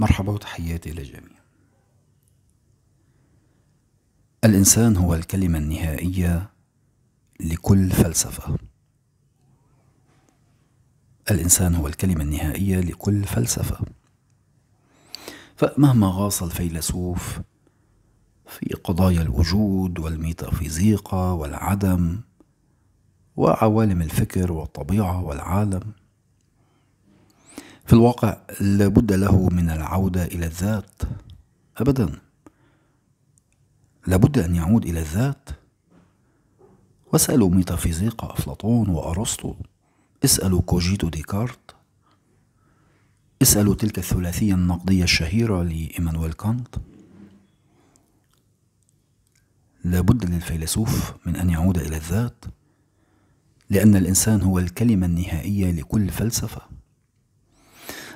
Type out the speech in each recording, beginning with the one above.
مرحبا وتحياتي للجميع الانسان هو الكلمه النهائيه لكل فلسفه الانسان هو الكلمه النهائيه لكل فلسفه فمهما غاص الفيلسوف في قضايا الوجود والميتافيزيقا والعدم وعوالم الفكر والطبيعه والعالم في الواقع لابد له من العودة إلى الذات أبدا لابد أن يعود إلى الذات واسألوا ميتافيزيقا أفلاطون وأرسطو اسألوا كوجيتو ديكارت اسألوا تلك الثلاثية النقدية الشهيرة لإيمانويل كانت لابد للفيلسوف من أن يعود إلى الذات لأن الإنسان هو الكلمة النهائية لكل فلسفة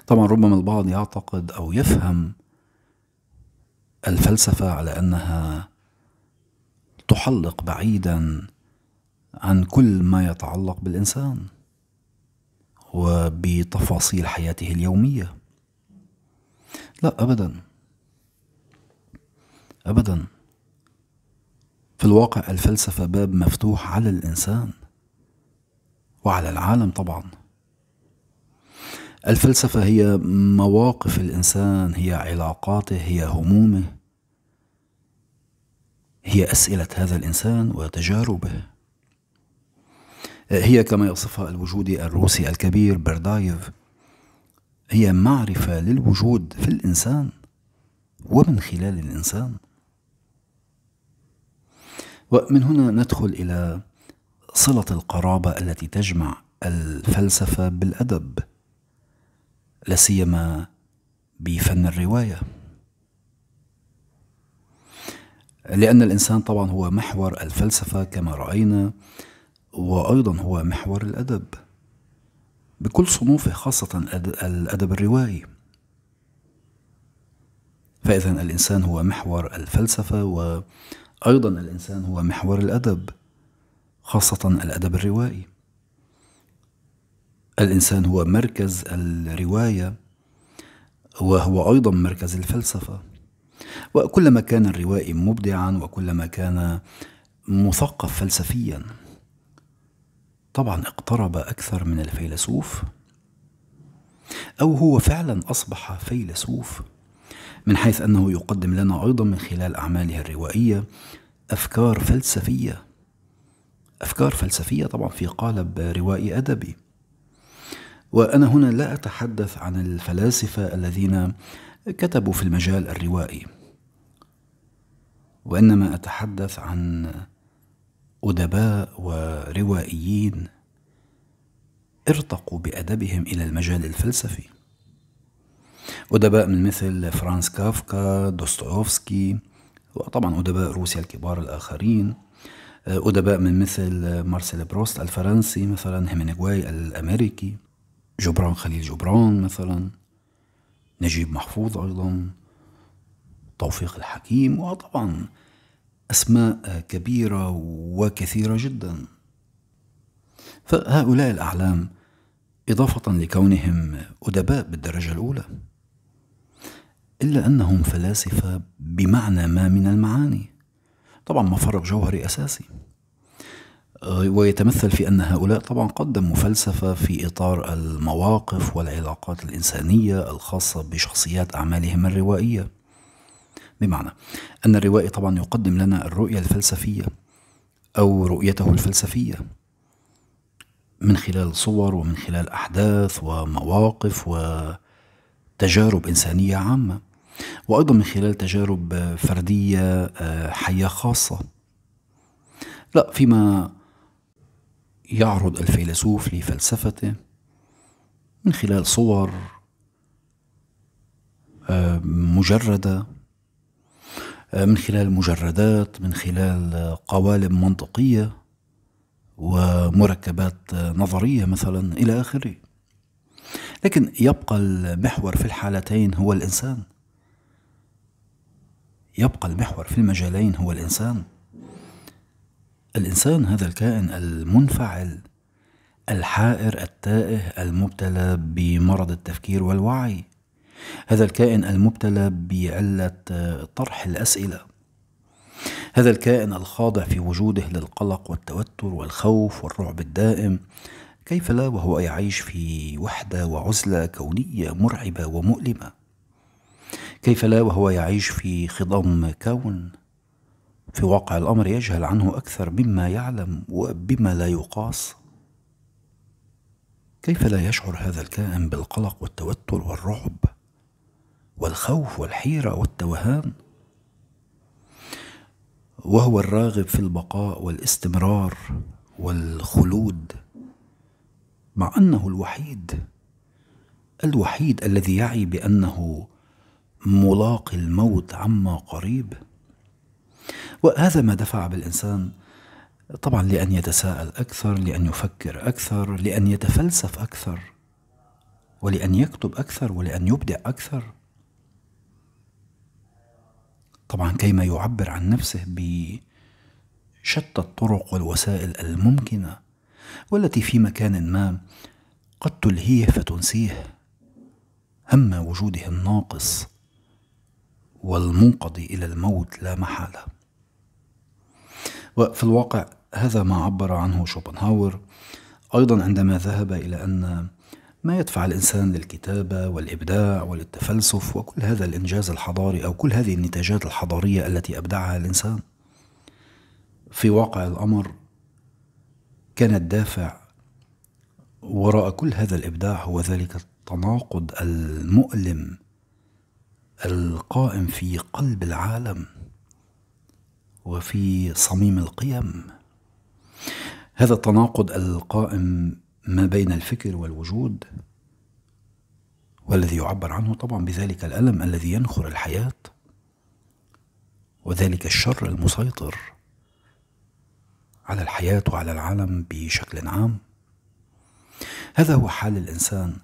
طبعا ربما البعض يعتقد أو يفهم الفلسفة على أنها تحلق بعيدا عن كل ما يتعلق بالإنسان وبتفاصيل حياته اليومية لا أبدا أبدا في الواقع الفلسفة باب مفتوح على الإنسان وعلى العالم طبعاً الفلسفة هي مواقف الإنسان هي علاقاته هي همومه هي أسئلة هذا الإنسان وتجاربه هي كما يصفها الوجودي الروسي الكبير بردايف هي معرفة للوجود في الإنسان ومن خلال الإنسان ومن هنا ندخل إلى صلة القرابة التي تجمع الفلسفة بالأدب لاسيما بفن الروايه لان الانسان طبعا هو محور الفلسفه كما راينا وايضا هو محور الادب بكل صنوفه خاصه الادب الروائي فاذا الانسان هو محور الفلسفه وايضا الانسان هو محور الادب خاصه الادب الروائي الإنسان هو مركز الرواية وهو أيضا مركز الفلسفة وكلما كان الروائي مبدعا وكلما كان مثقف فلسفيا طبعا اقترب أكثر من الفيلسوف أو هو فعلا أصبح فيلسوف من حيث أنه يقدم لنا أيضا من خلال أعماله الروائية أفكار فلسفية أفكار فلسفية طبعا في قالب روائي أدبي وانا هنا لا اتحدث عن الفلاسفه الذين كتبوا في المجال الروائي وانما اتحدث عن ادباء وروائيين ارتقوا بادبهم الى المجال الفلسفي ادباء من مثل فرانس كافكا دوستويفسكي وطبعا ادباء روسيا الكبار الاخرين ادباء من مثل مارسيل بروست الفرنسي مثلا هيمينغواي الامريكي جبران خليل جبران مثلا نجيب محفوظ أيضا توفيق الحكيم وطبعا أسماء كبيرة وكثيرة جدا فهؤلاء الأعلام إضافة لكونهم أدباء بالدرجة الأولى إلا أنهم فلاسفة بمعنى ما من المعاني طبعا مفرق جوهري أساسي ويتمثل في أن هؤلاء طبعا قدموا فلسفة في إطار المواقف والعلاقات الإنسانية الخاصة بشخصيات أعمالهم الروائية بمعنى أن الروائي طبعا يقدم لنا الرؤية الفلسفية أو رؤيته الفلسفية من خلال صور ومن خلال أحداث ومواقف وتجارب إنسانية عامة وأيضا من خلال تجارب فردية آه، حية خاصة لا فيما يعرض الفيلسوف لفلسفته من خلال صور آه، مجرده آه، من خلال مجردات من خلال قوالب منطقيه ومركبات نظريه مثلا الى اخره لكن يبقى المحور في الحالتين هو الانسان يبقى المحور في المجالين هو الانسان الإنسان هذا الكائن المنفعل الحائر التائه المبتلى بمرض التفكير والوعي هذا الكائن المبتلى بعلة طرح الأسئلة هذا الكائن الخاضع في وجوده للقلق والتوتر والخوف والرعب الدائم كيف لا وهو يعيش في وحدة وعزلة كونية مرعبة ومؤلمة كيف لا وهو يعيش في خضم كون في واقع الأمر يجهل عنه أكثر مما يعلم وبما لا يقاس كيف لا يشعر هذا الكائن بالقلق والتوتر والرعب والخوف والحيرة والتوهان وهو الراغب في البقاء والاستمرار والخلود مع أنه الوحيد الوحيد الذي يعي بأنه ملاقي الموت عما قريب وهذا ما دفع بالإنسان طبعا لأن يتساءل أكثر لأن يفكر أكثر لأن يتفلسف أكثر ولأن يكتب أكثر ولأن يبدع أكثر طبعا كيما يعبر عن نفسه بشتى الطرق والوسائل الممكنه والتي في مكان ما قد تلهيه فتنسيه هم وجوده الناقص والمنقضي الى الموت لا محاله وفي الواقع هذا ما عبر عنه شوبنهاور أيضا عندما ذهب إلى أن ما يدفع الإنسان للكتابة والإبداع وللتفلسف وكل هذا الإنجاز الحضاري أو كل هذه النتاجات الحضارية التي أبدعها الإنسان في واقع الأمر كان الدافع وراء كل هذا الإبداع هو ذلك التناقض المؤلم القائم في قلب العالم وفي صميم القيم هذا التناقض القائم ما بين الفكر والوجود والذي يعبر عنه طبعا بذلك الألم الذي ينخر الحياة وذلك الشر المسيطر على الحياة وعلى العالم بشكل عام هذا هو حال الإنسان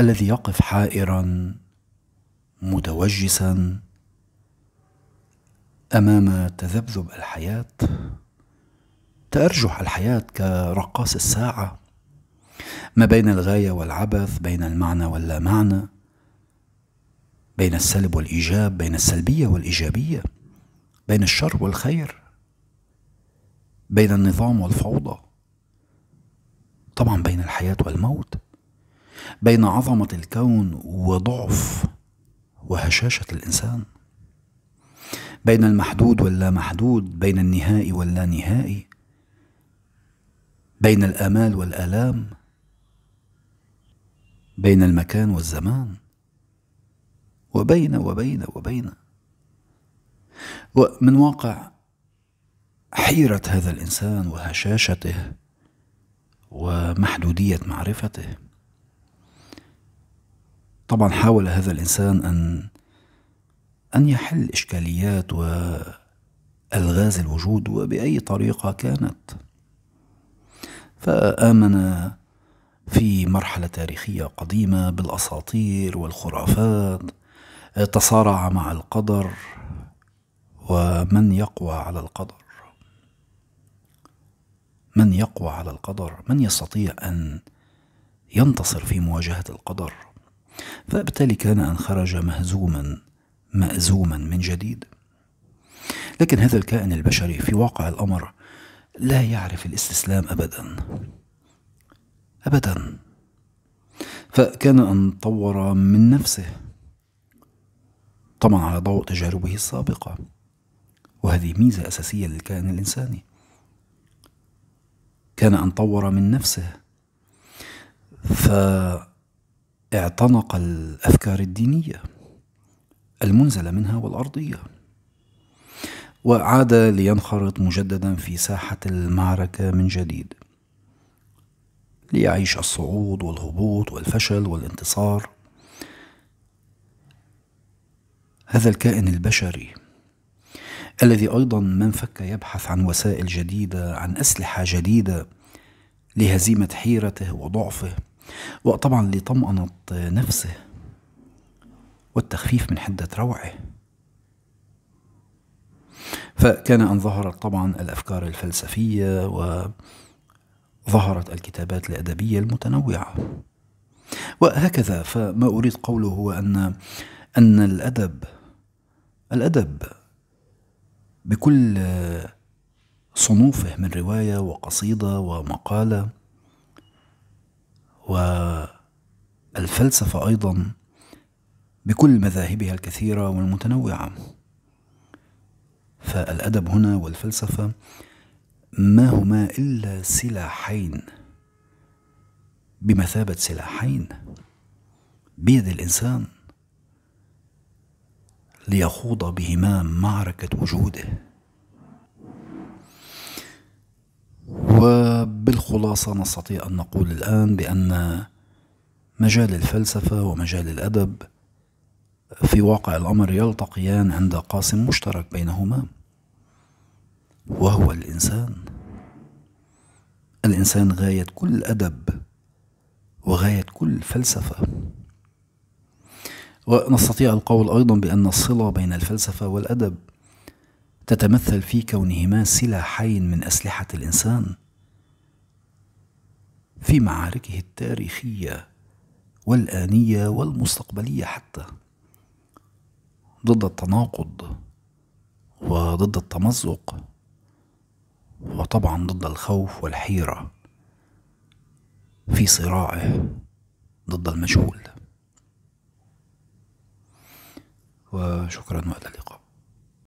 الذي يقف حائرا متوجسا امام تذبذب الحياه تارجح الحياه كرقاص الساعه ما بين الغايه والعبث بين المعنى واللا معنى بين السلب والايجاب بين السلبيه والايجابيه بين الشر والخير بين النظام والفوضى طبعا بين الحياه والموت بين عظمه الكون وضعف وهشاشه الانسان بين المحدود واللا محدود بين النهائي واللا نهائي بين الامال والالام بين المكان والزمان وبين وبين وبين ومن واقع حيرة هذا الإنسان وهشاشته ومحدودية معرفته طبعا حاول هذا الإنسان أن أن يحل إشكاليات وألغاز الوجود وبأي طريقة كانت فآمن في مرحلة تاريخية قديمة بالأساطير والخرافات تصارع مع القدر ومن يقوى على القدر من يقوى على القدر من يستطيع أن ينتصر في مواجهة القدر فبالتالي كان أن خرج مهزوما مأزوما من جديد لكن هذا الكائن البشري في واقع الأمر لا يعرف الاستسلام أبدا أبدا فكان أن طور من نفسه طبعا على ضوء تجاربه السابقة وهذه ميزة أساسية للكائن الإنساني كان أن طور من نفسه فاعتنق الأفكار الدينية المنزلة منها والأرضية وعاد لينخرط مجددا في ساحة المعركة من جديد ليعيش الصعود والهبوط والفشل والانتصار هذا الكائن البشري الذي ايضا ما انفك يبحث عن وسائل جديده عن اسلحه جديده لهزيمه حيرته وضعفه وطبعا لطمانه نفسه والتخفيف من حدة روعه فكان أن ظهرت طبعا الأفكار الفلسفية وظهرت الكتابات الأدبية المتنوعة وهكذا فما أريد قوله هو أن أن الأدب الأدب بكل صنوفه من رواية وقصيدة ومقالة والفلسفة أيضا بكل مذاهبها الكثيرة والمتنوعة فالأدب هنا والفلسفة ما هما إلا سلاحين بمثابة سلاحين بيد الإنسان ليخوض بهما معركة وجوده وبالخلاصة نستطيع أن نقول الآن بأن مجال الفلسفة ومجال الأدب في واقع الأمر يلتقيان عند قاسم مشترك بينهما وهو الإنسان الإنسان غاية كل أدب وغاية كل فلسفة ونستطيع القول أيضا بأن الصلة بين الفلسفة والأدب تتمثل في كونهما سلاحين من أسلحة الإنسان في معاركه التاريخية والآنية والمستقبلية حتى ضد التناقض وضد التمزق وطبعا ضد الخوف والحيرة في صراعه ضد المجهول وشكرا وإلى اللقاء